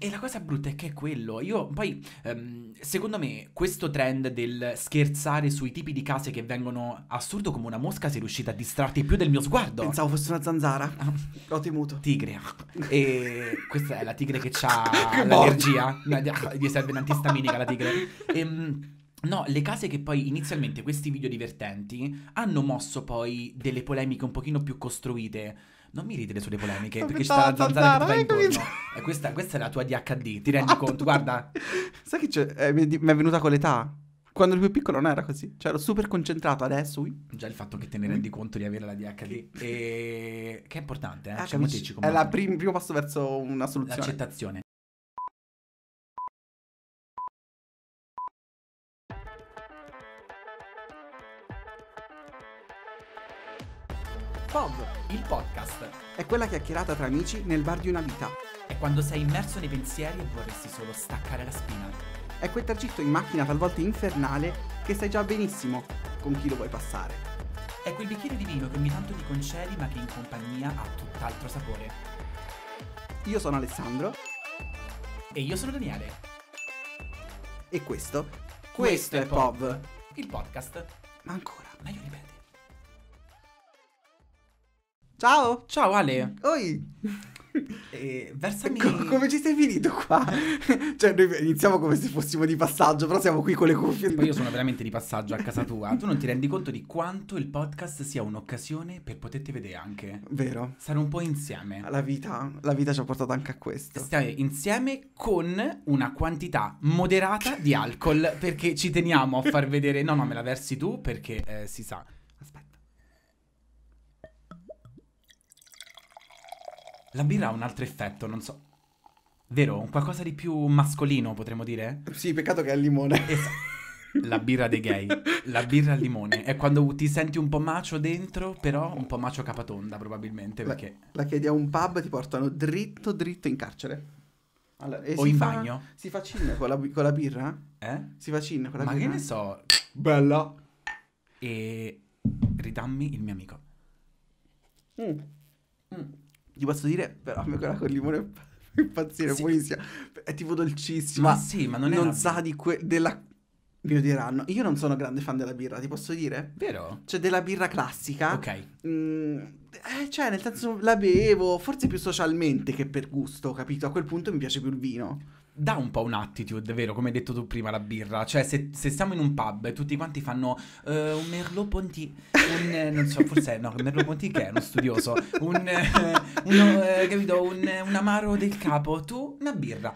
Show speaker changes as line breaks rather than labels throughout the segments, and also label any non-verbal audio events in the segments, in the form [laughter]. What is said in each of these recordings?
E la cosa brutta è che è quello. Io poi, ehm, secondo me, questo trend del scherzare sui tipi di case che vengono assurdo come una mosca sei riuscita a distrarti più del mio sguardo. Pensavo fosse una zanzara. L'ho ah. temuto. Tigre. E questa è la tigre che ha [laughs] l'allergia. Gli serve un'antistaminica la tigre. Ehm. No, le case che poi inizialmente questi video divertenti hanno mosso poi delle polemiche un pochino più costruite non mi ridi le sue polemiche perché c'è la zanzara che ti va ecco intorno. Eh, questa, questa è la tua DHD, ti [laughs] rendi conto? Guarda. Sai che c'è? Eh, mi, mi è venuta con l'età. Quando ero più piccolo non era così, cioè ero super concentrato adesso. Ui. Già il fatto che te ne rendi conto di avere la DHD, e... che è importante, eh? Ah, cioè, è il prim- primo passo verso una soluzione. L'accettazione. POV, il podcast. È quella chiacchierata tra amici nel bar di una vita. È quando sei immerso nei pensieri e vorresti solo staccare la spina. È quel tragitto in macchina talvolta infernale che sai già benissimo con chi lo vuoi passare. È quel bicchiere di vino che ogni tanto ti concedi ma che in compagnia ha tutt'altro sapore. Io sono Alessandro. E io sono Daniele. E questo? Questo, questo è POV, il podcast. Ma ancora, ma io li Ciao! Ciao Ale! Oi! [laughs] Eh, versami... Co- come ci sei finito qua? [laughs] cioè, noi iniziamo come se fossimo di passaggio, però siamo qui con le cuffie. Poi io sono veramente di passaggio a casa tua. tu non ti rendi conto di quanto il podcast sia un'occasione per poterti vedere anche. Vero. Stare un po' insieme. La vita, la vita ci ha portato anche a questo. Stare insieme con una quantità moderata di alcol, perché ci teniamo a far vedere... No, no, me la versi tu, perché eh, si sa La birra ha un altro effetto, non so. Vero, un qualcosa di più mascolino, potremmo dire? Sì, peccato che è al limone. Esatto. La birra dei gay, la birra al limone. È quando ti senti un po' macio dentro, però un po' macio capatonda, probabilmente. La, perché... la chiedi a un pub, ti portano dritto dritto in carcere. Allora, o in fa, bagno? Si fa cinna con la, con la birra? Eh? Si fa cinna con la Ma birra? Ma che ne so? Bella! E ridammi il mio amico. Mm. Mm gli posso dire, però a me quella con il limone impazzire, sì. buonissima. È tipo dolcissima. Ma sì, ma non, è. non una... sa di que- della... Vi diranno, io non sono grande fan della birra, ti posso dire? Vero? Cioè, della birra classica. Ok. Mh, mm, eh, cioè, nel senso, la bevo, forse più socialmente che per gusto, capito? A quel punto mi piace più il vino dà un po' un'attitude, vero? Come hai detto tu prima, la birra. Cioè, se, se siamo in un pub e tutti quanti fanno uh, un Merlot Ponti, un, eh, non so, forse no, Merlot Ponti che è uno studioso, un, eh, uno, eh, capito, un, un amaro del capo, tu una birra.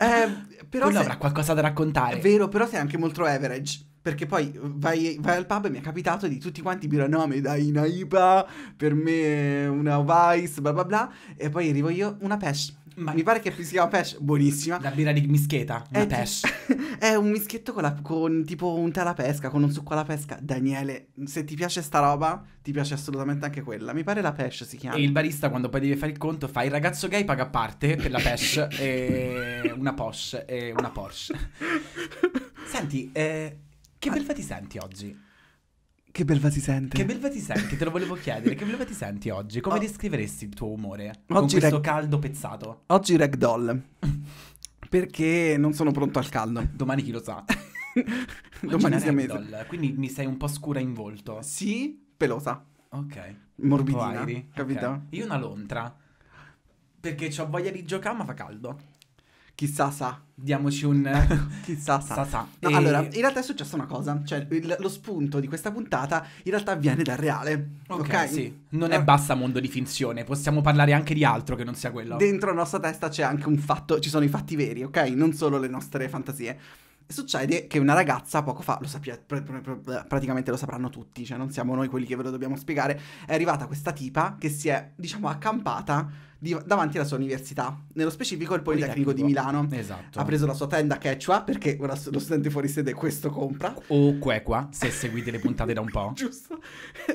Eh, però Quello se... avrà qualcosa da raccontare. È vero, però sei anche molto average. Perché poi vai, vai al pub e mi è capitato di tutti quanti biranome, dai una IPA, per me una Vice, bla bla bla. E poi arrivo io, una PES. Ma... Mi pare che si chiama Pesh, buonissima. La birra di mischeta, La eh, Pesh. [laughs] è un mischietto con, la, con tipo un tè alla pesca, con un succo alla pesca. Daniele, se ti piace sta roba, ti piace assolutamente anche quella. Mi pare la Pesh si chiama. E il barista quando poi deve fare il conto fa il ragazzo gay paga a parte per la Pesh e una Posh e una Porsche. [laughs] Senti, eh, che ah. belva ti senti oggi? Che belva ti senti? Che belva ti senti? Te lo volevo chiedere. Che belva ti senti oggi? Come oh. descriveresti il tuo umore? Oggi con questo rag... caldo pezzato. Oggi ragdoll. Perché non sono pronto al caldo. Domani chi lo sa. [laughs] Domani siamo ragdoll, Quindi mi sei un po' scura in volto. Sì, pelosa. Ok. Morbidina, capito? Okay. Io una lontra. Perché ho voglia di giocare ma fa caldo chissà sa. Diamoci un [laughs] chissà sa. sa, sa. No, e... Allora, in realtà è successa una cosa, cioè il, lo spunto di questa puntata in realtà viene dal reale. Ok, okay? sì. Non è... Eh. basta mondo di finzione, possiamo parlare anche di altro che non sia quello. Dentro la nostra testa c'è anche un fatto, ci sono i fatti veri, ok? Non solo le nostre fantasie. Succede che una ragazza poco fa, lo sappia, pr- pr- pr- praticamente lo sapranno tutti, cioè non siamo noi quelli che ve lo dobbiamo spiegare, è arrivata questa tipa che si è, diciamo, accampata di, davanti alla sua università, nello specifico il Politecnico, Politecnico. di Milano. Esatto. Ha preso la sua tenda quechua perché lo studente fuori sede questo compra. O quechua, se seguite le puntate da un po'. [laughs] Giusto.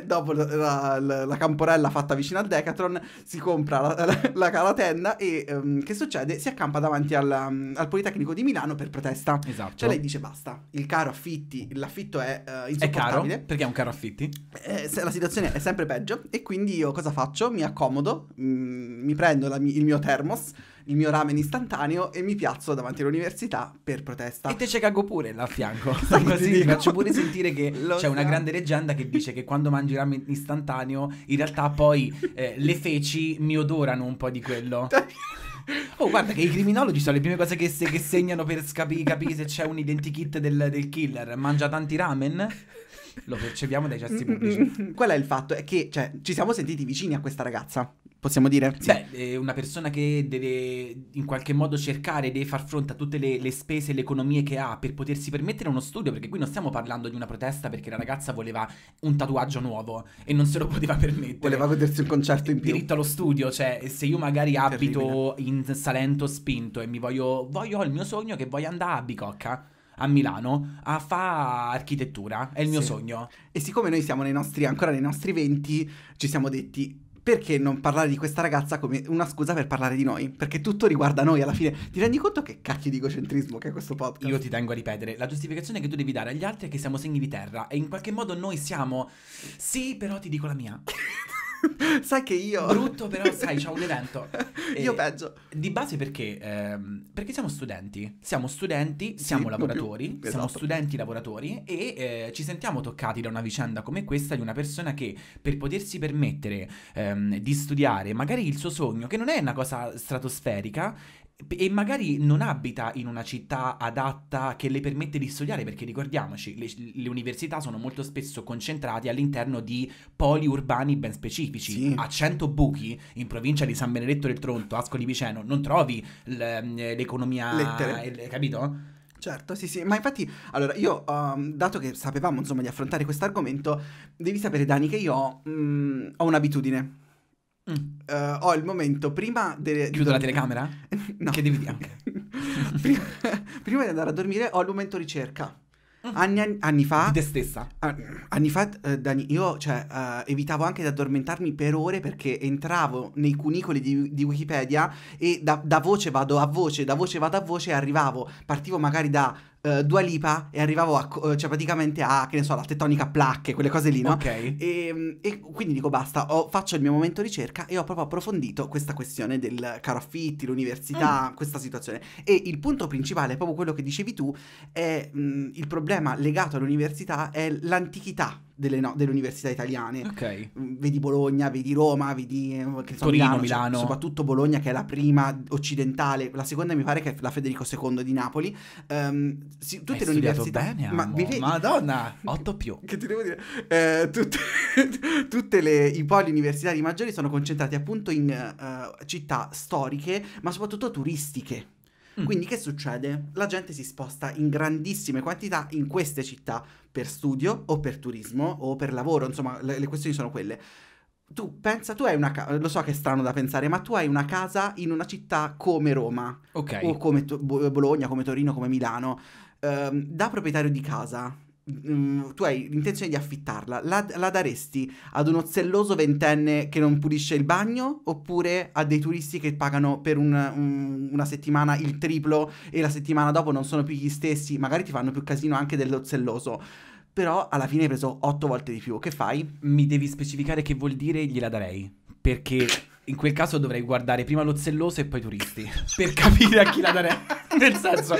Dopo la, la, la, camporella fatta vicino al Decathlon si compra la, la, la tenda e um, che succede? Si accampa davanti al, um, al, Politecnico di Milano per protesta. Esatto. Cioè lei dice basta, il caro affitti, l'affitto è uh, eh, insopportabile. È caro perché è un caro affitti. Eh, la situazione è sempre peggio e quindi io cosa faccio? Mi accomodo, mh, mm, mi mi prendo la, il mio thermos, il mio ramen istantaneo e mi piazzo davanti all'università per protesta. E te ce cago pure là a fianco. [laughs] Così ti faccio pure sentire che [laughs] Lo c'è so. una grande leggenda che dice che quando mangi ramen istantaneo, in realtà poi eh, le feci mi odorano un po' di quello. [laughs] Oh, guarda che i criminologi sono le prime cose che, se, che segnano per scapi, capire se c'è un identikit del, del killer. Mangia tanti ramen? Lo percepiamo dai gesti pubblici. Qual è il fatto? È che cioè, ci siamo sentiti vicini a questa ragazza. Possiamo dire? Sì. Beh, eh, una persona che deve in qualche modo cercare, deve far fronte a tutte le, le spese e le economie che ha per potersi permettere uno studio, perché qui non stiamo parlando di una protesta perché la ragazza voleva un tatuaggio nuovo e non se lo poteva permettere. Voleva godersi un concerto in più. Diritto allo studio, cioè se io magari abito in Salento spinto e mi voglio, voglio il mio sogno che voglio andare a Bicocca a Milano a fa architettura, è il mio sì. sogno. E siccome noi siamo nei nostri, ancora nei nostri venti, ci siamo detti perché non parlare di questa ragazza come una scusa per parlare di noi? Perché tutto riguarda noi alla fine. Ti rendi conto che cacchio di egocentrismo che è questo podcast? Io ti tengo a ripetere, la giustificazione che tu devi dare agli altri è che siamo segni di terra e in qualche modo noi siamo... Sì, però ti dico la mia. [laughs] [laughs] sai che io... Brutto però, sai, c'è un evento. E [laughs] io eh, peggio. Di base perché? Ehm, perché siamo studenti. Siamo studenti, siamo sì, lavoratori, più, esatto. siamo studenti lavoratori e eh, ci sentiamo toccati da una vicenda come questa di una persona che per potersi permettere ehm, di studiare magari il suo sogno, che non è una cosa stratosferica, e magari non abita in una città adatta che le permette di studiare, perché ricordiamoci, le, le università sono molto spesso concentrate all'interno di poli urbani ben specifici tipici sì. a 100 buchi in provincia di San Benedetto del Tronto, Ascoli Piceno, non trovi ehm, l'economia, Lettere. capito? Certo, sì, sì, ma infatti, allora io, um, dato che sapevamo insomma di affrontare questo argomento, devi sapere Dani che io mm, ho un'abitudine. Mm. Uh, ho il momento prima de- Chiudo la telecamera? [laughs] no. Che devi dire? [laughs] prima, prima di andare a dormire ho il momento ricerca. Mm-hmm. Anni, anni, anni, fa. Di te stessa. Ah, anni fa, eh, Dani, io cioè, eh, evitavo anche di addormentarmi per ore perché entravo nei cunicoli di, di Wikipedia e da, da, voce vado a voce, da voce vado a voce e arrivavo. Partivo magari da uh, Dua Lipa e arrivavo a, eh, cioè praticamente a, che ne so, la tettonica placche, quelle cose lì, no? Ok. E, ehm, e quindi dico basta, ho, faccio il mio momento ricerca e ho proprio approfondito questa questione del caro affitti, l'università, mm. questa situazione. E il punto principale, proprio quello che dicevi tu, è mh, mm, il problema legato all'università è l'antichità delle, no, delle, università italiane. Okay. Mm, vedi Bologna, vedi Roma, vedi eh, che so, Torino, Milano, cioè Milano. soprattutto Bologna che è la prima occidentale, la seconda mi pare che è la Federico II di Napoli. Um, sì, tutte Hai le università. Bene, ma vive... Madonna, 8 [laughs] più. Che ti devo dire? Eh, tutte, [laughs] tutte le, i poli universitari maggiori sono concentrati appunto in uh, città storiche, ma soprattutto turistiche. Mm. Quindi che succede? La gente si sposta in grandissime quantità in queste città per studio o per turismo o per lavoro, insomma le, le questioni sono quelle tu pensa, tu hai una casa, lo so che è strano da pensare, ma tu hai una casa in una città come Roma, okay. o come to- Bologna, come Torino, come Milano ehm, da proprietario di casa, mh, mm, tu hai l'intenzione di affittarla, la, la, daresti ad uno zelloso ventenne che non pulisce il bagno oppure a dei turisti che pagano per un, un, una settimana il triplo e la settimana dopo non sono più gli stessi, magari ti fanno più casino anche dello zelloso però alla fine hai preso otto volte di più. Che fai? Mi devi specificare che vuol dire gliela darei. Perché in quel caso dovrei guardare prima lo zelloso e poi i turisti. per capire a chi la darei. [laughs] Nel senso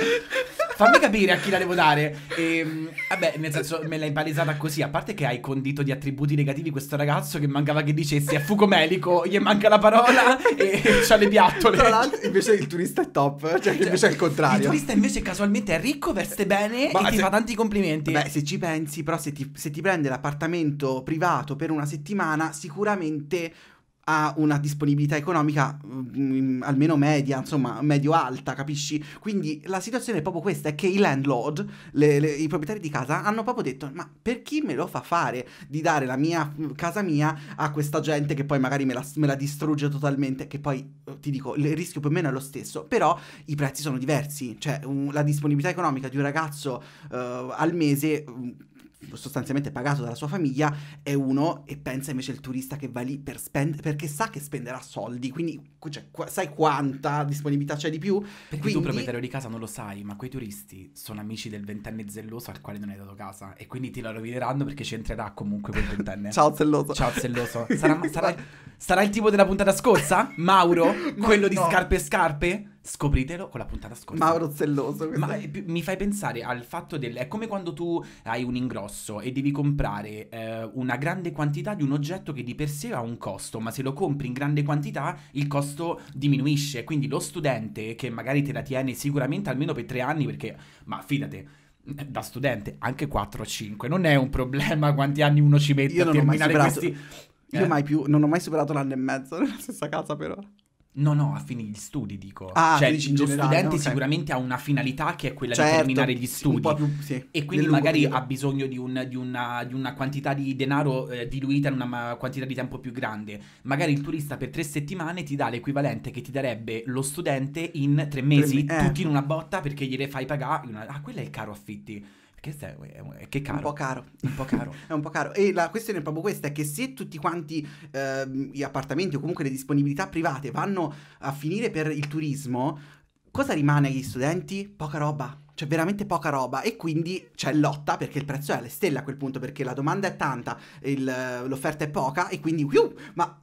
fammi capire a chi la devo dare. E, ehm, vabbè, nel senso, me l'hai palesata così. A parte che hai condito di attributi negativi questo ragazzo che mancava che dicessi è fugomelico, gli manca la parola e c'ha le piattole. Tra l'altro, invece il turista è top, cioè, cioè invece è il contrario. Il turista invece casualmente è ricco, veste bene Ma e ti fa tanti complimenti. Beh, se ci pensi, però se ti, se ti prende l'appartamento privato per una settimana, sicuramente ha una disponibilità economica mh, mm, mm, almeno media, insomma medio-alta, capisci? Quindi la situazione è proprio questa, è che i landlord, le, le, i proprietari di casa, hanno proprio detto ma per chi me lo fa fare di dare la mia mm, casa mia a questa gente che poi magari me la, me la distrugge totalmente, che poi eh, ti dico il rischio più o meno è lo stesso, però i prezzi sono diversi, cioè un, la disponibilità economica di un ragazzo uh, al mese... Uh, sostanzialmente pagato dalla sua famiglia è uno e pensa invece il turista che va lì per spend- perché sa che spenderà soldi, quindi cioè, qu- sai quanta disponibilità c'è di più. Perché quindi... tu proprietario di casa non lo sai, ma quei turisti sono amici del ventenne zelloso al quale non hai dato casa e quindi ti la rovineranno perché ci entrerà comunque quel ventenne. [laughs] Ciao zelloso. Ciao zelloso. Sarà, sarà, sarà, il tipo della puntata scorsa? Mauro? [laughs] Quello no. di scarpe e scarpe? Scopritelo con la puntata scorsa. Mauro Zelloso. Ma è... mi fai pensare al fatto del... È come quando tu hai un ingrosso e devi comprare eh, una grande quantità di un oggetto che di per sé ha un costo, ma se lo compri in grande quantità il costo diminuisce. Quindi lo studente che magari te la tiene sicuramente almeno per tre anni, perché... Ma fidate da studente anche 4 o 5 non è un problema quanti anni uno ci mette io non a terminare superato, questi io eh. mai più non ho mai superato l'anno e mezzo nella stessa casa per ora No, no, a fini di studi, dico. Ah, cioè, lo generale, studente okay. sicuramente ha una finalità che è quella certo, di terminare gli studi. Più, sì, e quindi magari periodo. ha bisogno di, un, di, una, di, una, quantità di denaro eh, diluita in una quantità di tempo più grande. Magari il turista per tre settimane ti dà l'equivalente che ti darebbe lo studente in tre mesi, tre me- eh. tutti in una botta perché gliele fai pagare. Ah, quello è il caro affitti che, è, che caro. Un po' caro. un po' caro. [laughs] è un po' caro. E la questione è proprio questa, è che se tutti quanti eh, gli appartamenti o comunque le disponibilità private vanno a finire per il turismo, cosa rimane agli studenti? Poca roba. C'è cioè veramente poca roba e quindi c'è lotta perché il prezzo è alle stelle a quel punto perché la domanda è tanta, il, l'offerta è poca e quindi uh, ma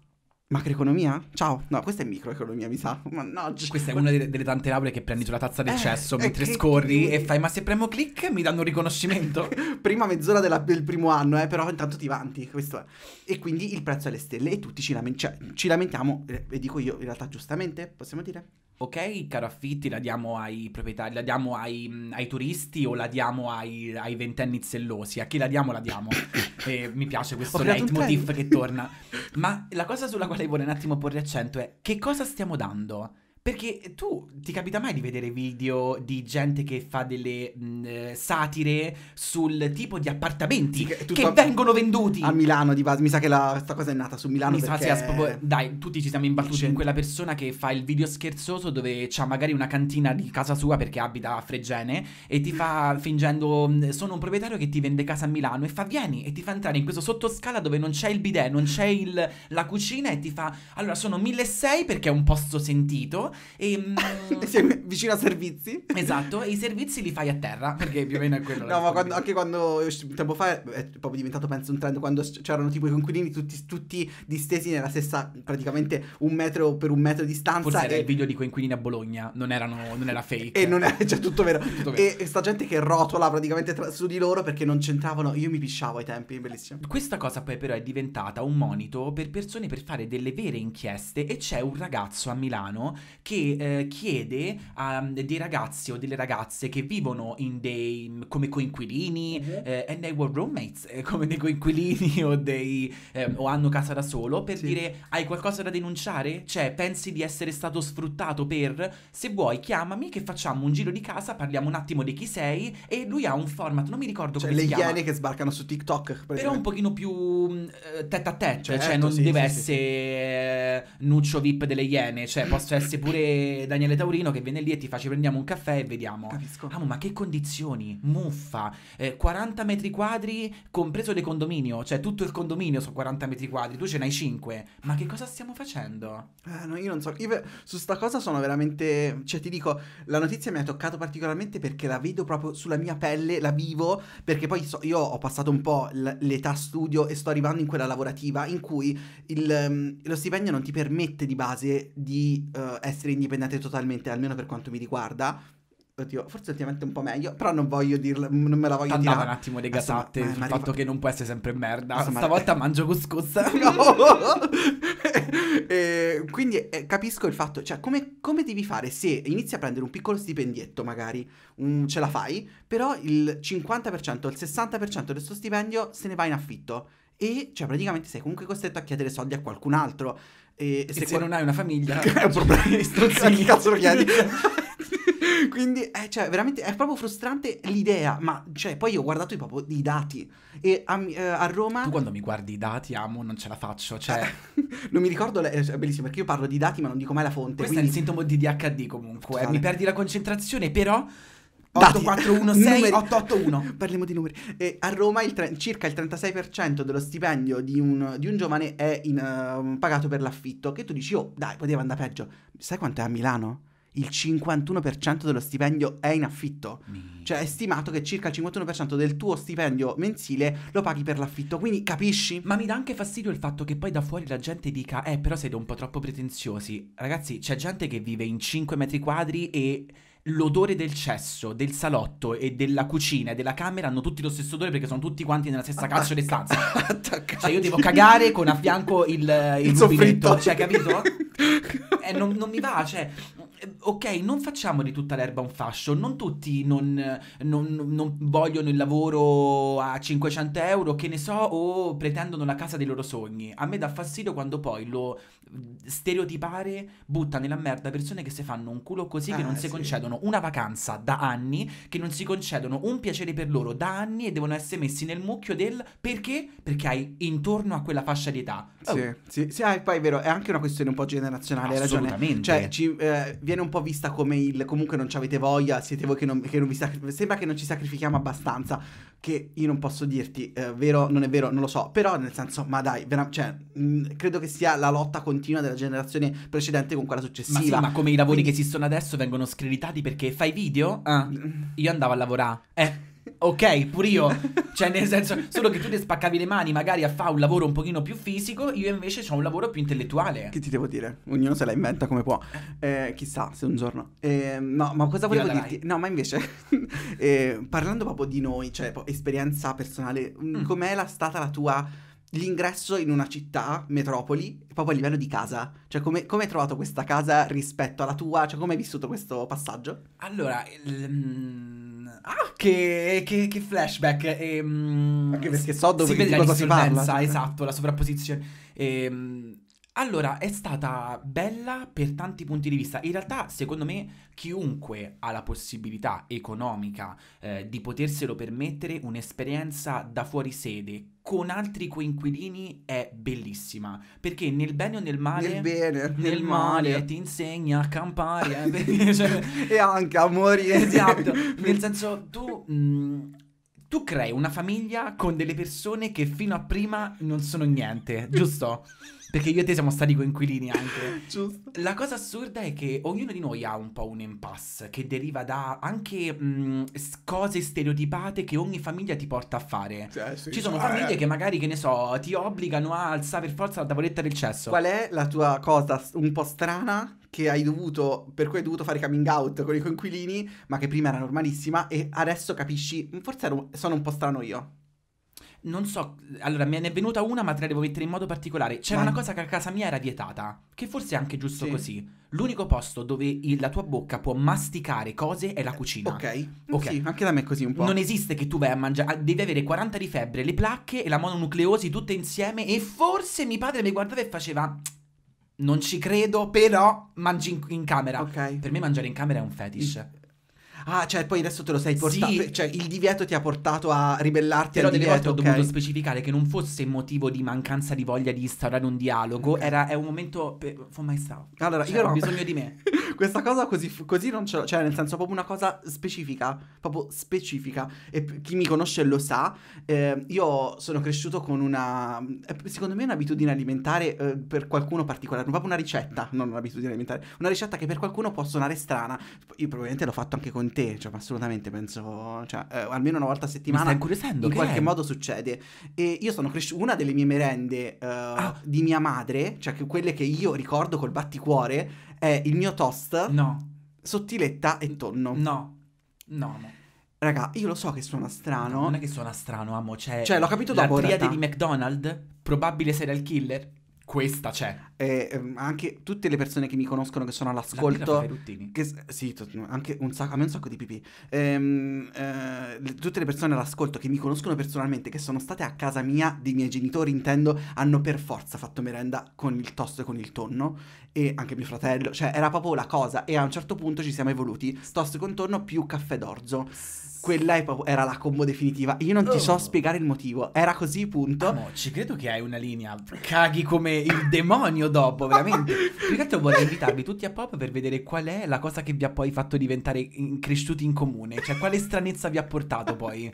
Macroeconomia? Ciao, no, questa è microeconomia, mi sa. Mannaggia. Questa è una delle, delle tante lauree che prendi sulla tazza del eh, cesso eh, mentre che... scorri e fai, ma se premo click mi danno un riconoscimento. [laughs] Prima mezz'ora della, del primo anno, eh, però intanto ti vanti, questo è. E quindi il prezzo alle stelle e tutti ci, lament- cioè, ci lamentiamo, eh, e dico io in realtà giustamente, possiamo dire? ok, caro affitti, la diamo ai proprietari, la diamo ai, ai turisti o la diamo ai, ai, ventenni zellosi? A chi la diamo, la diamo. [coughs] e eh, mi piace questo leitmotiv che torna. [laughs] Ma la cosa sulla quale vorrei un attimo porre accento è che cosa stiamo dando? Perché tu ti capita mai di vedere video di gente che fa delle mh, eh, satire sul tipo di appartamenti sì, che, che vengono venduti? A Milano, di base. Mi sa che la, questa cosa è nata su Milano. Mi perché... sa, sì, Dai, tutti ci siamo imbattuti in quella persona che fa il video scherzoso dove c'ha magari una cantina di casa sua perché abita a Fregene e ti fa fingendo sono un proprietario che ti vende casa a Milano e fa vieni e ti fa entrare in questo sottoscala dove non c'è il bidet, non c'è il, la cucina e ti fa allora sono 1.600 perché è un posto sentito e... [laughs] Mm, sei vicino a servizi. Esatto, e i servizi li fai a terra, perché più o meno è quello. [laughs] no, ma quando, anche quando tempo fa è proprio diventato, penso, un trend, quando c'erano tipo i conquilini tutti, tutti distesi nella stessa, praticamente un metro per un metro di distanza Forse e... era il video di coinquilini a Bologna, non, erano, non era fake. e non è, cioè, tutto vero. [laughs] tutto vero. E, e sta gente che rotola praticamente tra, su di loro perché non c'entravano, io mi pisciavo ai tempi, bellissimo. Questa cosa poi però è diventata un monito per persone per fare delle vere inchieste e c'è un ragazzo a Milano che eh, chiede a mm, dei ragazzi o delle ragazze che vivono dei, mm, come coinquilini uh-huh. eh, and they were roommates eh, come dei coinquilini [laughs] o, dei, ehm, o hanno casa da solo per sì. dire hai qualcosa da denunciare? Cioè pensi di essere stato sfruttato per se vuoi chiamami che facciamo un giro di casa parliamo un attimo di chi sei e lui ha un format non mi ricordo cioè, come le iene che sbarcano su TikTok però un pochino più mm, eh, tête a tête cioè certo, non sì, deve sì, essere eh, Nuccio VIP delle iene cioè posso essere pure pure Daniele Taurino che viene lì e ti fa ci prendiamo un caffè e vediamo. Capisco. Amo, ma che condizioni, muffa, eh, 40 metri quadri compreso di condominio, cioè tutto il condominio sono 40 metri quadri, tu ce n'hai 5, ma che cosa stiamo facendo? Eh, no, io non so, io su sta cosa sono veramente, cioè ti dico, la notizia mi ha toccato particolarmente perché la vedo proprio sulla mia pelle, la vivo, perché poi so, io ho passato un po' l'età studio e sto arrivando in quella lavorativa in cui il, um, lo stipendio non ti permette di base di uh, eh, essere essere indipendente totalmente, almeno per quanto mi riguarda. Oddio, forse ultimamente un po' meglio, però non voglio dirla, non me la voglio dire. Andava un attimo le gasatte sul fatto arriva... che non può essere sempre merda. Insomma, Stavolta mangio couscous. [laughs] No! [laughs] eh, quindi eh, capisco il fatto, cioè come, come, devi fare se inizi a prendere un piccolo stipendietto magari, un, ce la fai, però il 50%, il 60% del suo stipendio se ne va in affitto e cioè praticamente sei comunque costretto a chiedere soldi a qualcun altro. E, e se, qual... non hai una famiglia... [laughs] è un problema di [laughs] istruzione. che cazzo lo chiedi? [laughs] Quindi è, eh, cioè, veramente, è proprio frustrante l'idea, ma cioè, poi ho guardato proprio i dati e a, eh, a, Roma... Tu quando mi guardi i dati, amo, non ce la faccio, cioè... Eh, non mi ricordo, le... è bellissimo perché io parlo di dati ma non dico mai la fonte. Questo quindi... è il sintomo di DHD comunque, eh, mi perdi la concentrazione, però 8416881. [laughs] Parliamo di numeri. Eh, a Roma il tre- circa il 36% dello stipendio di un, di un giovane è in, uh, pagato per l'affitto. Che tu dici, oh dai, poteva andare peggio. Sai quanto è a Milano? il 51% dello stipendio è in affitto. Mm. Cioè è stimato che circa il 51% del tuo stipendio mensile lo paghi per l'affitto, quindi capisci? Ma mi dà anche fastidio il fatto che poi da fuori la gente dica "Eh, però siete un po' troppo pretenziosi". Ragazzi, c'è gente che vive in 5 metri quadri e l'odore del cesso, del salotto e della cucina e della camera hanno tutti lo stesso odore perché sono tutti quanti nella stessa Attac- cazzo di stanza. Cioè io devo cagare con a fianco il, il, il rubinetto, cioè capito? eh, non, non, mi va, cioè... Ok, non facciamo di tutta l'erba un fascio, non tutti non, non, non, vogliono il lavoro a 500 euro, che ne so, o pretendono la casa dei loro sogni. A me dà fastidio quando poi lo stereotipare butta nella merda persone che si fanno un culo così, ah, che non ah, si sì. concedono una vacanza da anni, che non si concedono un piacere per loro da anni e devono essere messi nel mucchio del perché? Perché hai intorno a quella fascia di età. Oh. Sì, sì, sì ah, poi è vero, è anche una questione un po' generazionale, hai ragione. Cioè, ci, eh, viene un po' vista come il comunque non ci avete voglia, siete voi che non, che non vi sacrificate, sembra che non ci sacrifichiamo abbastanza che io non posso dirti eh, vero, non è vero, non lo so, però nel senso, ma dai, vera, cioè, mh, mm, credo che sia la lotta continua della generazione precedente con quella successiva. Ma, sì, ma come i lavori Quindi... che esistono adesso vengono screditati perché fai video? Ah, io andavo a lavorare. Eh ok, pure io. [laughs] Cioè, nel senso, solo che tu ti spaccavi le mani, magari a fare un lavoro un pochino più fisico, io invece ho un lavoro più intellettuale. Che ti devo dire? Ognuno se la inventa come può. Eh, chissà se un giorno. Eh, no, ma cosa volevo dirti? Rai. No, ma invece, [laughs] eh, parlando proprio di noi, cioè esperienza personale, mm, mm. com'è la, stata la tua l'ingresso in una città, metropoli, proprio a livello di casa? Cioè, come, come hai trovato questa casa rispetto alla tua? Cioè, come hai vissuto questo passaggio? Allora, il, mm, Ah, che, che, che flashback. E, mm, Anche perché so dove si vede cosa si parla. Esatto, la sovrapposizione. E, mm, allora, è stata bella per tanti punti di vista. In realtà, secondo me, chiunque ha la possibilità economica eh, di poterselo permettere, un'esperienza da fuori sede con altri coinquilini è bellissima. Perché nel bene o nel male... Nel bene, nel, nel male, male, ti insegna a campare. Eh, [laughs] cioè, [laughs] e anche a morire. Esatto. [laughs] nel senso, tu... Mh, tu crei una famiglia con delle persone che fino a prima non sono niente, giusto? Perché io e te siamo stati coinquilini anche. [laughs] Giusto. La cosa assurda è che ognuno di noi ha un po' un impasse che deriva da anche mh, mm, cose stereotipate che ogni famiglia ti porta a fare. Cioè, sì, Ci sono cioè, famiglie eh. che magari, che ne so, ti obbligano a alzare per forza la tavoletta del cesso. Qual è la tua cosa un po' strana che hai dovuto, per cui hai dovuto fare coming out con i coinquilini, ma che prima era normalissima e adesso capisci, forse ero, sono un po' strano io. Non so, allora me ne è venuta una, ma te la devo mettere in modo particolare. C'era ma... una cosa che a casa mia era vietata, che forse è anche giusto sì. così. L'unico posto dove il, la tua bocca può masticare cose è la cucina. Ok, ok. Sì, anche da me è così un po'. Non esiste che tu vai a mangiare, devi avere 40 di febbre, le placche e la mononucleosi tutte insieme. E forse mio padre mi guardava e faceva non ci credo, però mangi in, in camera. Ok. Per me mangiare in camera è un fetish. Il... Ah, cioè poi adesso te lo sei portato. Sì. Cioè il divieto ti ha portato a ribellarti Però al divieto. Però ho dovuto specificare che non fosse motivo di mancanza di voglia di instaurare un dialogo. Okay. Era un momento. Per... For myself. Allora, cioè, io ho bisogno di me. [laughs] questa cosa così, così non ce l'ho, cioè nel senso proprio una cosa specifica, proprio specifica. E chi mi conosce lo sa, eh, io sono cresciuto con una, eh, secondo me è un'abitudine alimentare eh, per qualcuno particolare, proprio una ricetta, non un'abitudine alimentare, una ricetta che per qualcuno può suonare strana. Io probabilmente l'ho fatto anche con te, cioè assolutamente penso, cioè eh, almeno una volta a settimana. Mi incuriosendo, in qualche è? modo succede. E io sono cresciuto, una delle mie merende eh, ah. di mia madre, cioè quelle che io ricordo col batticuore, è il mio toast. No. Sottiletta e tonno. No. No, no. Raga, io lo so che suona strano. Non è che suona strano, amo. Cioè, cioè l'ho capito dopo. La triade di McDonald's, probabile serial killer questa c'è. E, ehm, anche tutte le persone che mi conoscono che sono all'ascolto. Che, sì, t- anche un sacco, a me un sacco di pipì. Ehm, eh, tutte le persone all'ascolto che mi conoscono personalmente, che sono state a casa mia, dei miei genitori, intendo, hanno per forza fatto merenda con il tost e con il tonno. E anche mio fratello, cioè era proprio la cosa. E a un certo punto ci siamo evoluti. Tost con tonno più caffè d'orzo. Sì quella era la combo definitiva. Io non ti so oh. spiegare il motivo. Era così, punto. no, ah, ci credo che hai una linea. Caghi come il demonio dopo, veramente. Più che altro vorrei invitarvi tutti a pop per vedere qual è la cosa che vi ha poi fatto diventare in- cresciuti in comune. Cioè, quale stranezza vi ha portato poi.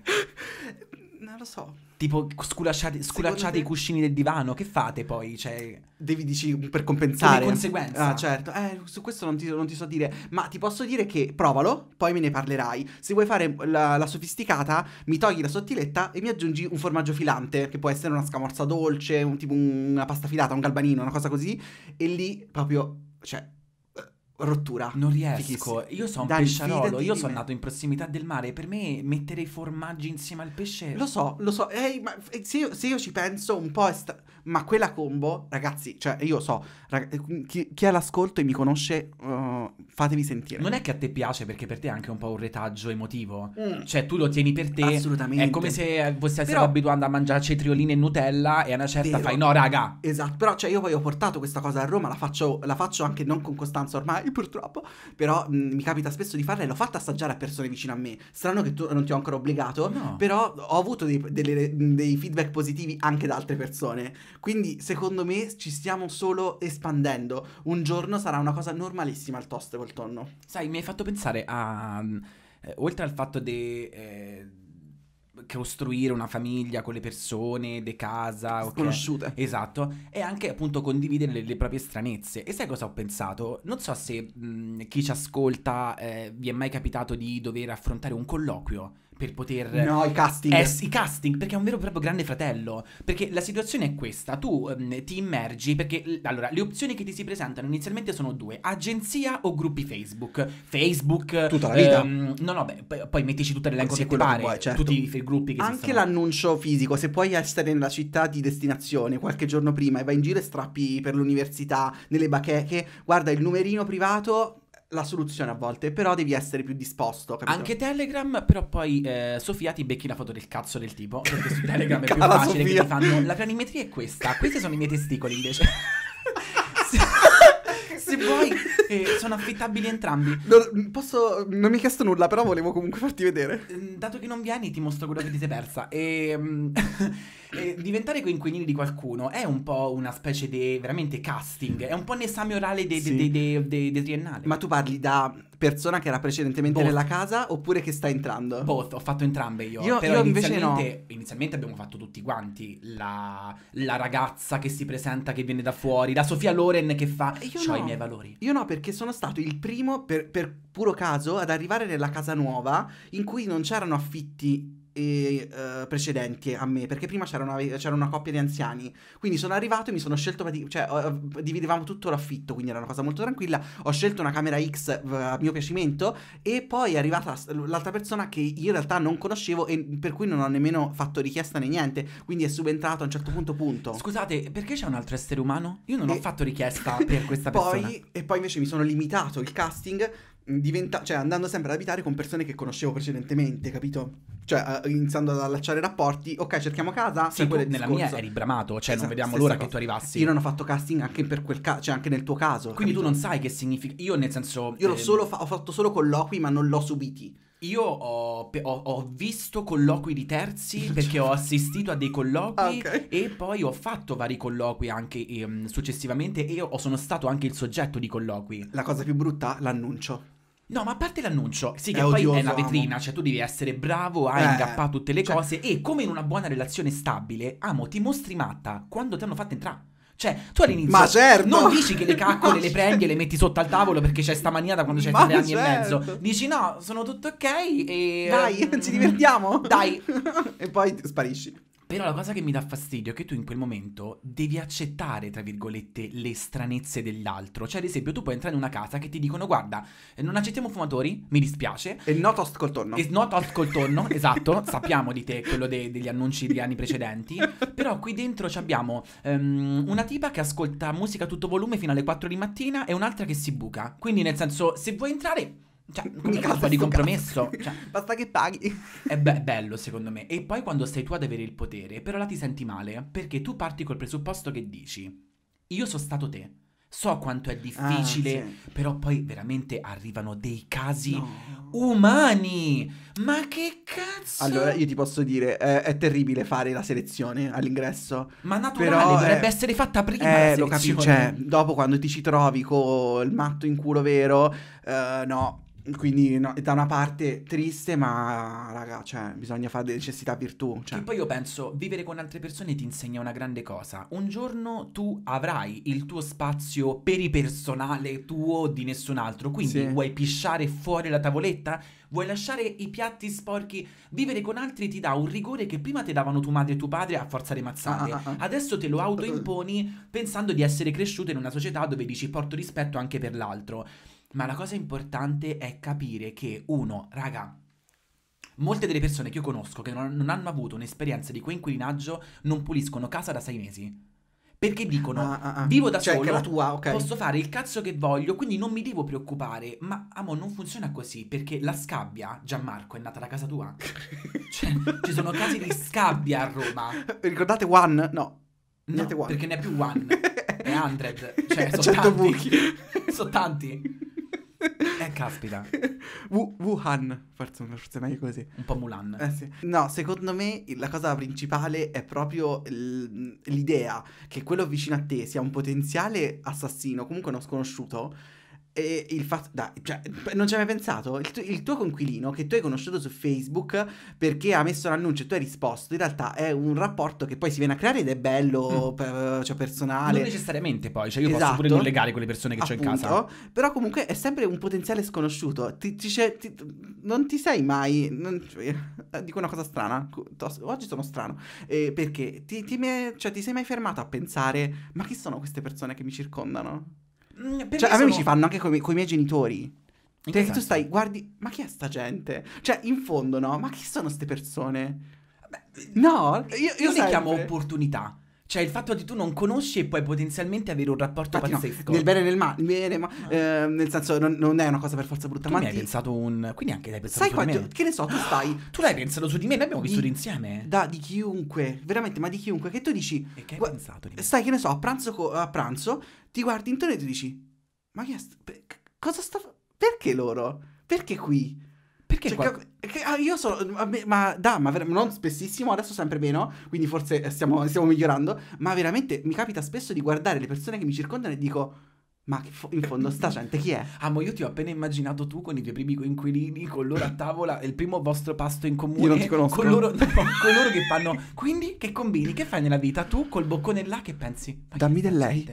Non lo so. Tipo sculacciate, sculacciate te... i cuscini del divano, che fate poi? Cioè... Devi dici per compensare. Le conseguenze. Ah, certo. Eh, su questo non ti, non ti, so dire, ma ti posso dire che provalo, poi me ne parlerai. Se vuoi fare la, la, sofisticata, mi togli la sottiletta e mi aggiungi un formaggio filante, che può essere una scamorza dolce, un, tipo una pasta filata, un galbanino, una cosa così. E lì proprio, cioè, rottura. Non riesco. Fichissimo. Io sono un pesciarolo, io sono nato in prossimità del mare. Per me mettere i formaggi insieme al pesce. Lo so, lo so. Ehi, ma eh, se io, se io ci penso un po' è sta- ma quella combo, ragazzi, cioè io so, rag- ehm, chi, chi è all'ascolto e mi conosce, uh, fatevi sentire. Non è che a te piace perché per te è anche un po' un retaggio emotivo, mm. cioè tu lo tieni per te, assolutamente. È come se fossi però... abituando a mangiare cetrioline e Nutella e a una certa Vero. fai no raga. Esatto, però cioè io poi ho portato questa cosa a Roma, la faccio, la faccio anche non con Costanza ormai [laughs] purtroppo, però mh, mm, mi capita spesso di farla e l'ho fatta assaggiare a persone vicino a me. Strano che tu non ti ho ancora obbligato, no. però ho avuto dei, delle, dei feedback positivi anche da altre persone. Quindi secondo me ci stiamo solo espandendo. Un giorno sarà una cosa normalissima il toast col tonno. Sai, mi hai fatto pensare a... Mm, eh, oltre al fatto di... Eh, costruire una famiglia con le persone, di casa, okay. Esatto, e anche appunto condividere le, le, proprie stranezze. E sai cosa ho pensato? Non so se mh, mm, chi ci ascolta eh, vi è mai capitato di dover affrontare un colloquio per poter... No, i casting. Es, I casting, perché è un vero e proprio grande fratello. Perché la situazione è questa, tu um, ti immergi perché... Allora, le opzioni che ti si presentano inizialmente sono due, agenzia o gruppi Facebook. Facebook... Tutta la vita. Um, no, no, beh, poi mettici tutte le cose che pare, che vuoi, certo. tutti i gruppi che Anche esistono. l'annuncio fisico, se puoi essere nella città di destinazione qualche giorno prima e vai in giro e strappi per l'università, nelle bacheche, guarda il numerino privato la soluzione a volte, però devi essere più disposto. Capito? Anche Telegram, però poi eh, Sofia ti becchi la foto del cazzo del tipo. Perché su Telegram è [laughs] più facile Sofia. che ti fanno. La planimetria è questa. Questi sono i miei testicoli invece. [laughs] se, vuoi, eh, sono affittabili entrambi. Non, posso, non mi hai chiesto nulla, però volevo comunque farti vedere. Ehm, dato che non vieni, ti mostro quello che ti sei persa. E. Ehm, [laughs] eh, diventare coinquilini di qualcuno è un po' una specie di veramente casting, è un po' un esame orale de, sì. de, de, de triennale. Ma tu parli da persona che era precedentemente Both. nella casa oppure che sta entrando? Both, ho fatto entrambe io. Io, Però io inizialmente, invece no. Inizialmente abbiamo fatto tutti quanti. La, la, ragazza che si presenta, che viene da fuori, la Sofia Loren che fa... Io ho no. i miei valori. Io no, perché sono stato il primo, per, per puro caso, ad arrivare nella casa nuova in cui non c'erano affitti e, uh, precedenti a me, perché prima c'era una, c'era una, coppia di anziani. Quindi sono arrivato e mi sono scelto, cioè uh, dividevamo tutto l'affitto, quindi era una cosa molto tranquilla. Ho scelto una camera X uh, a mio piacimento e poi è arrivata l'altra persona che io in realtà non conoscevo e per cui non ho nemmeno fatto richiesta né niente, quindi è subentrato a un certo punto punto. Scusate, perché c'è un altro essere umano? Io non e... ho fatto richiesta [laughs] per questa poi, persona. E poi invece mi sono limitato il casting diventa, cioè andando sempre ad abitare con persone che conoscevo precedentemente, capito? Cioè, iniziando ad allacciare rapporti, ok, cerchiamo casa. Sì, tu, nella mia eri bramato, cioè esatto, non vediamo l'ora cosa. che tu arrivassi. Io non ho fatto casting anche per quel caso, cioè anche nel tuo caso. Quindi capito? tu non sai che significa. Io nel senso. Io ehm... fa- ho fatto solo colloqui, ma non l'ho subiti. Io ho, ho, ho, visto colloqui di terzi [laughs] perché ho assistito a dei colloqui ah, okay. e poi ho fatto vari colloqui anche ehm, successivamente e sono stato anche il soggetto di colloqui. La cosa più brutta? L'annuncio. No, ma a parte l'annuncio, sì, che è poi odioso, è la vetrina, amo. cioè tu devi essere bravo a eh, ingappare tutte le cioè, cose e come in una buona relazione stabile, amo, ti mostri matta quando ti hanno fatto entrare. Cioè, tu all'inizio ma certo. non dici che le caccole le prendi e le metti sotto al tavolo perché c'è sta maniata da quando c'è tre anni e mezzo. Certo. Dici no, sono tutto ok e... Dai, [laughs] ci divertiamo. Dai. [laughs] e poi sparisci. Però la cosa che mi dà fastidio è che tu in quel momento devi accettare, tra virgolette, le stranezze dell'altro. Cioè, ad esempio, tu puoi entrare in una casa che ti dicono: Guarda, non accettiamo fumatori, mi dispiace. E no toast col tonno. E no toast col tonno, [laughs] esatto. Sappiamo di te quello de- degli annunci degli anni precedenti. Però qui dentro abbiamo um, ehm, una tipa che ascolta musica a tutto volume fino alle 4 di mattina e un'altra che si buca. Quindi, nel senso, se vuoi entrare cioè, quindi cazzo, un di compromesso. Cioè, Basta che paghi. È eh, be- bello, secondo me. E poi quando sei tu ad avere il potere, però là ti senti male, perché tu parti col presupposto che dici, io sono stato te. So quanto è ah, difficile, ah, sì. però poi veramente arrivano dei casi no. umani. Ma che cazzo? Allora, io ti posso dire, è, è terribile fare la selezione all'ingresso. Ma naturale, però dovrebbe è... essere fatta prima eh, lo capisco. cioè, dopo quando ti ci trovi con il matto in culo vero, uh, no, quindi no, da una parte triste, ma raga, cioè, bisogna fare delle necessità virtù. Cioè. Che poi io penso, vivere con altre persone ti insegna una grande cosa. Un giorno tu avrai il tuo spazio peripersonale tuo di nessun altro. Quindi sì. vuoi pisciare fuori la tavoletta? Vuoi lasciare i piatti sporchi? Vivere con altri ti dà un rigore che prima ti davano tua madre e tuo padre a forza di mazzate. Ah, ah, ah. Adesso te lo autoimponi pensando di essere cresciuto in una società dove dici porto rispetto anche per l'altro ma la cosa importante è capire che uno, raga, Molte delle persone che io conosco che non, non hanno avuto un'esperienza di coinquilinaggio non puliscono casa da sei mesi. Perché dicono, ah, ah, ah. vivo da cioè, solo, la tua, okay. posso fare il cazzo che voglio, quindi non mi devo preoccupare. Ma, amo, non funziona così, perché la scabbia, Gianmarco, è nata da casa tua. [laughs] cioè, ci sono casi di scabbia a Roma. Ricordate One? No. No, one. perché ne è più One. [laughs] è 100. Cioè, sono certo tanti. [laughs] sono tanti. Eh, caspita. [laughs] Wu- Wuhan, forse, forse meglio così. Un po' Mulan. Eh, sì. No, secondo me la cosa principale è proprio l- l'idea che quello vicino a te sia un potenziale assassino, comunque uno sconosciuto e il fatto, dai, cioè, non ci hai mai pensato? Il, tu, il, tuo conquilino che tu hai conosciuto su Facebook perché ha messo l'annuncio e tu hai risposto, in realtà è un rapporto che poi si viene a creare ed è bello, mm. per, cioè personale. Non necessariamente poi, cioè io esatto. posso pure collegare esatto. legare con le persone che Appunto, ho in casa. Però comunque è sempre un potenziale sconosciuto, ti, ti, ti, non ti sei mai, non, eh, dico una cosa strana, oggi sono strano, eh, perché ti, ti, cioè, ti sei mai fermato a pensare ma chi sono queste persone che mi circondano? Mm, cioè, a me ci fanno anche con i miei genitori. In perché cioè, tu stai, guardi, ma chi è sta gente? Cioè, in fondo, no? Ma chi sono queste persone? Beh, no, io, io, io le chiamo opportunità. Cioè, il fatto che tu non conosci e puoi potenzialmente avere un rapporto Infatti, pazzesco. No, nel bene e nel male, bene, ma, no. Ah. eh, nel senso, non, non, è una cosa per forza brutta. Tu ma mi hai pensato un. Quindi anche l'hai pensato Sai su quanto, Che ne so, tu stai. [gasps] tu l'hai pensato su di me, noi abbiamo vissuto insieme. Da di chiunque, veramente, ma di chiunque. Che tu dici. E che hai gu- pensato? Di me? Stai, che ne so, a pranzo, co- a pranzo, ti guardi intorno e ti dici. Ma che. St- cosa sta. Perché loro? Perché qui? Perché cioè, qua... che, che, ah, io sono. Ma, da, ma ver- non spessissimo, adesso sempre meno. Quindi forse eh, stiamo, stiamo, migliorando. Ma veramente mi capita spesso di guardare le persone che mi circondano e dico. Ma fo- in fondo sta gente chi è? Amo, ah, io ti ho appena immaginato tu con i tuoi primi coinquilini, con loro a tavola, il primo vostro pasto in comune. Io non ti conosco. Con loro, [laughs] no, con loro che fanno. Quindi, che combini? Che fai nella vita? Tu col boccone là che pensi? Ma Dammi del lei.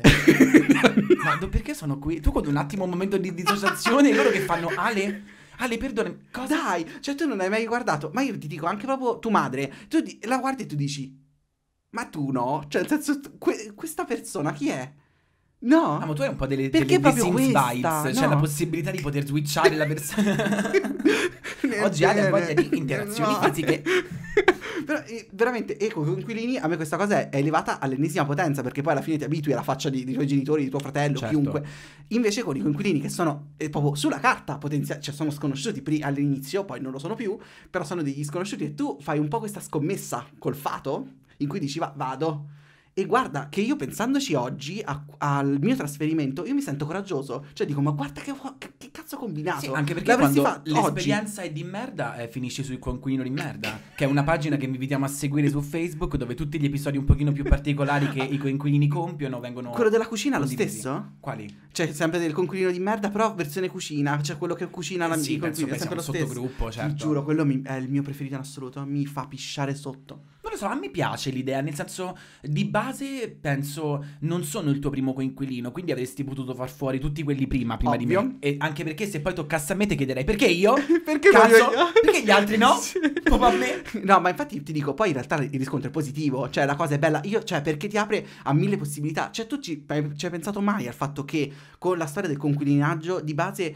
ma perché sono qui? Tu con un attimo un momento di dissociazione loro che fanno Ale? Ale, perdonami. Cosa? Dai, cioè tu non hai mai guardato. Ma io ti dico anche proprio tua madre. Tu di- la guardi e tu dici. Ma tu no? Cioè, nel senso, que- questa persona chi è? No. Ah, ma tu hai un po' delle, Perché delle The Sims questa? vibes, cioè la possibilità di poter switchare la persona. [laughs] Oggi Ale ha voglia di interazioni no. fisiche. [laughs] Però, eh, veramente, ecco, con Quilini a me questa cosa è, elevata all'ennesima potenza, perché poi alla fine ti abitui alla faccia di, dei tuoi genitori, di tuo fratello, certo. chiunque. Invece con i coinquilini che sono eh, proprio sulla carta potenziali, cioè sono sconosciuti pri- all'inizio, poi non lo sono più, però sono degli sconosciuti e tu fai un po' questa scommessa col fato in cui dici va, vado e guarda che io pensandoci oggi a, al mio trasferimento, io mi sento coraggioso. Cioè dico, ma guarda che, che cazzo ho combinato. Sì, anche perché quando l'esperienza oggi. è di merda eh, finisce sul conquilino di merda, che è una pagina che vi invitiamo a seguire su Facebook dove tutti gli episodi un pochino più particolari che i coinquilini compiono vengono... Quello della cucina condivisi. lo stesso? Quali? Cioè sempre del conquilino di merda, però versione cucina, cioè quello che cucina la eh sì, penso, è sempre lo sottogruppo, certo. Ti giuro, quello mi, è il mio preferito in assoluto, mi fa pisciare sotto lo so, a me piace l'idea, nel senso di base penso non sono il tuo primo coinquilino, quindi avresti potuto far fuori tutti quelli prima, prima Ovvio. di me. E anche perché se poi toccasse a me ti chiederei perché io? [laughs] perché Cazzo, io? Perché gli altri no? [laughs] sì. Come a me? No, ma infatti ti dico, poi in realtà il riscontro è positivo, cioè la cosa è bella, io, cioè perché ti apre a mille possibilità, cioè tu ci, ci hai pensato mai al fatto che con la storia del coinquilinaggio di base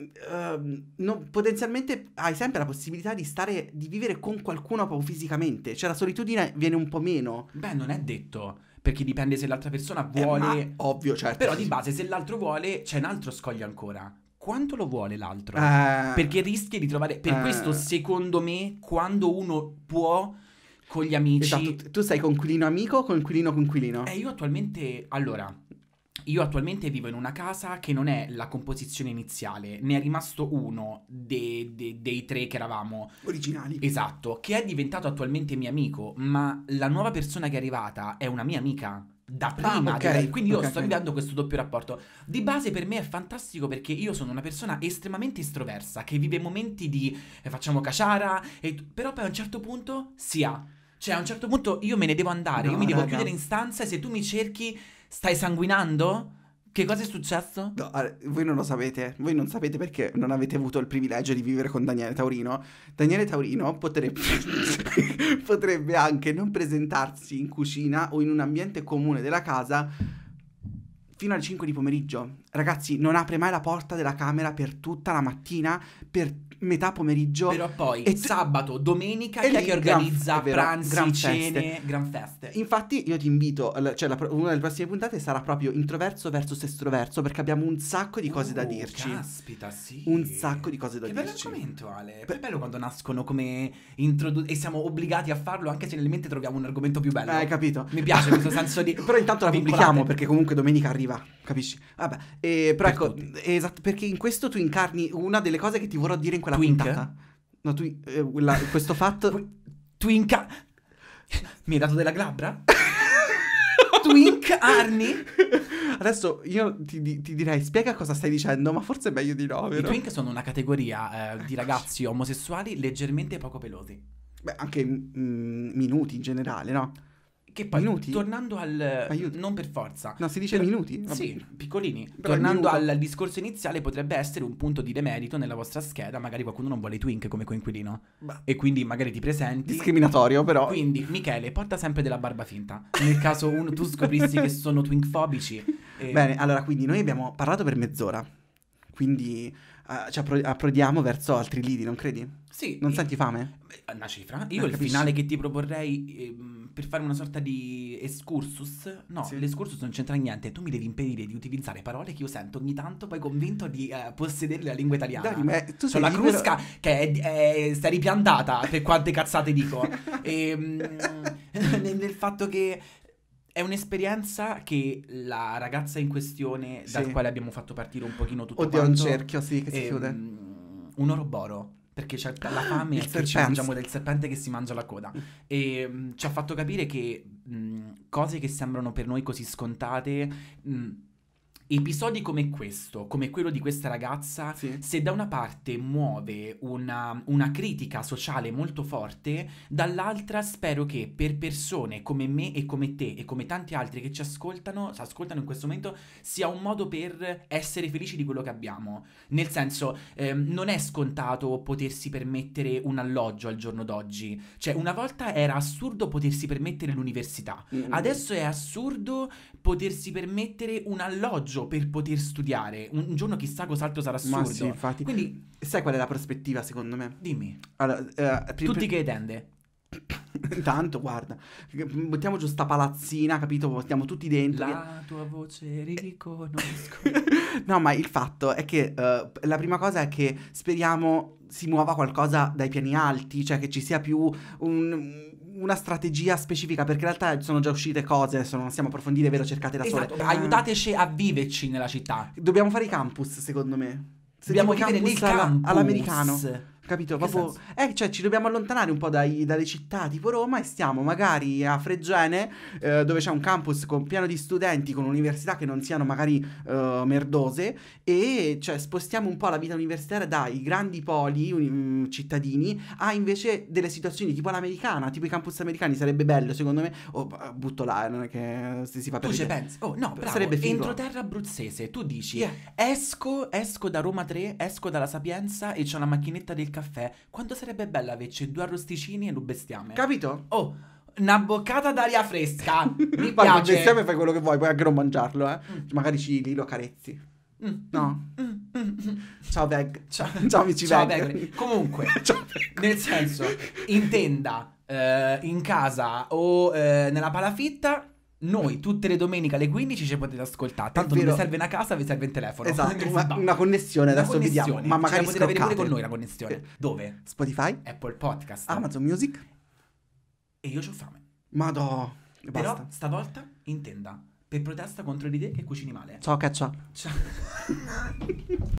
Uh, no, potenzialmente hai sempre la possibilità di stare di vivere con qualcuno proprio fisicamente cioè la solitudine viene un po' meno beh non è detto perché dipende se l'altra persona eh, vuole eh, ovvio certo però di base se l'altro vuole c'è un altro scoglio ancora quanto lo vuole l'altro eh, perché rischi di trovare per eh. questo secondo me quando uno può con gli amici esatto, tu sei conquilino amico o conquilino conquilino eh io attualmente allora io attualmente vivo in una casa che non è la composizione iniziale, ne è rimasto uno de- de- dei tre che eravamo. Originali. Esatto, che è diventato attualmente mio amico, ma la nuova persona che è arrivata è una mia amica da ah, prima. Ah, okay. da, quindi io okay, sto okay. questo doppio rapporto. Di base per me è fantastico perché io sono una persona estremamente estroversa che vive momenti di eh, facciamo caciara, e, però poi a un certo punto si ha. Cioè a un certo punto io me ne devo andare, no, io mi devo chiudere in stanza e se tu mi cerchi Stai sanguinando? Che cosa è successo? No, voi non lo sapete, voi non sapete perché non avete avuto il privilegio di vivere con Daniele Taurino. Daniele Taurino potrebbe, [laughs] potrebbe anche non presentarsi in cucina o in un ambiente comune della casa fino alle 5 di pomeriggio. Ragazzi, non apre mai la porta della camera per tutta la mattina, per metà pomeriggio. Però poi e sabato, domenica, e chi è che organizza gran, pranzi, gran cene, feste. gran feste? Infatti io ti invito, cioè la, una delle prossime puntate sarà proprio introverso versus estroverso, perché abbiamo un sacco di cose oh, da dirci. Caspita, sì. Un sacco di cose da che dirci. Che bello argomento, Ale. È bello quando nascono come introduzione, e siamo obbligati a farlo anche se nelle mente troviamo un argomento più bello. Eh, hai capito. Mi piace questo [laughs] senso di... Però intanto la pubblichiamo perché comunque domenica arriva arriva, capisci? Vabbè, eh, però per ecco, esatto, perché in questo tu incarni una delle cose che ti vorrò dire in quella Twink? puntata. No, tu, eh, la, questo fatto... Twink... Mi hai dato della glabra? [laughs] Twink incarni? Adesso io ti, ti, direi, spiega cosa stai dicendo, ma forse è meglio di no, vero? I twink sono una categoria eh, di ragazzi omosessuali leggermente poco pelosi. Beh, anche mm, minuti in generale, no? Che poi, minuti? tornando al... Aiuto. Non per forza. No, si dice per... minuti? Vabbè. Sì, piccolini. Però tornando al, al discorso iniziale, potrebbe essere un punto di demerito nella vostra scheda. Magari qualcuno non vuole i twink come coinquilino. Bah. E quindi magari ti presenti... Discriminatorio, però. Quindi, Michele, porta sempre della barba finta. Nel caso uno, tu scoprissi che sono twinkfobici. [laughs] E... Eh. Bene, allora, quindi noi abbiamo parlato per mezz'ora. Quindi Ah, ci cioè, approdiamo verso altri lidi, non credi? Sì. Non senti fame? Eh, una cifra. Io ah, il capisci? finale che ti proporrei ehm, per fare una sorta di excursus. No, sì. l'escursus non c'entra niente. Tu mi devi impedire di utilizzare parole che io sento ogni tanto, poi convinto di eh, possedere la lingua italiana. Dai, ma eh, tu sei la libero... crusca che è, è, sta ripiantata per quante cazzate dico. [laughs] e, mm, [laughs] nel, nel fatto che è un'esperienza che la ragazza in questione, sì. dal quale abbiamo fatto partire un pochino tutto Oddio, quanto... Oddio, un cerchio, sì, che si ehm, chiude. Un oroboro. Perché c'è la ah, fame e ci mangiamo del serpente che si mangia la coda. [laughs] E ehm, mh, ci ha fatto capire che mh, cose che sembrano per noi così scontate... Mh, episodi come questo, come quello di questa ragazza, sì. se da una parte muove una, una critica sociale molto forte, dall'altra spero che per persone come me e come te e come tanti altri che ci ascoltano, ci ascoltano in questo momento, sia un modo per essere felici di quello che abbiamo. Nel senso, ehm, non è scontato potersi permettere un alloggio al giorno d'oggi. Cioè, una volta era assurdo potersi permettere l'università, mm-hmm. adesso è assurdo potersi permettere un alloggio coraggio per poter studiare. Un, giorno chissà cos'altro sarà assurdo. Ma sì, infatti. Quindi, sai qual è la prospettiva secondo me? Dimmi. Allora, eh, pri- Tutti che tende. Intanto, [coughs] guarda, buttiamo giù sta palazzina, capito? Portiamo tutti dentro. La tua voce riconosco. [coughs] no, ma il fatto è che uh, la prima cosa è che speriamo si muova qualcosa dai piani alti, cioè che ci sia più un, una strategia specifica, perché in realtà sono già uscite cose, adesso non stiamo approfondire, ve lo cercate da esatto. sole. Aiutateci a viverci nella città. Dobbiamo fare i campus, secondo me.
Se Dobbiamo vivere campus nel campus all'americano.
Capito? Proprio, eh, cioè, ci dobbiamo allontanare un po' dai, dalle città tipo Roma e stiamo magari a Fregene, eh, dove c'è un campus con pieno di studenti, con università che non siano magari eh, merdose, e cioè spostiamo un po' la vita universitaria dai grandi poli um, cittadini a invece delle situazioni tipo l'americana, tipo i campus americani. Sarebbe bello, secondo me. Oh, butto là, non è che se si fa per Tu ci pensi? Oh, no, però Sarebbe figo. Entroterra abruzzese, tu dici, yeah. esco, esco da Roma 3, esco dalla Sapienza e c'è una macchinetta del campus caffè, quanto sarebbe bello averci due arrosticini e un bestiame. Capito? Oh, una boccata d'aria fresca. [laughs] Mi Guarda, piace. bestiame fai quello che vuoi, puoi anche non mangiarlo, eh. Mm. Cioè, magari ci li lo carezzi. Mm. No. Mm. mm. mm. mm. Ciao Veg. Ciao, [laughs] Ciao amici Ciao, Veg. Comunque, [laughs] Ciao, nel senso, intenda eh, in casa o eh, nella palafitta noi mm. tutte le domeniche alle 15 ci potete ascoltare. Tanto non vi serve una casa, vi serve un telefono. Esatto, una, una connessione una adesso connessione. vediamo. Ma cioè, magari potete avere pure con noi la connessione. Eh. Dove? Spotify, Apple Podcast, Amazon Music. E io ho fame. Madò. Però basta. stavolta intenda per protesta contro l'idea che cucini male. Ciao caccia. Ciao. [laughs]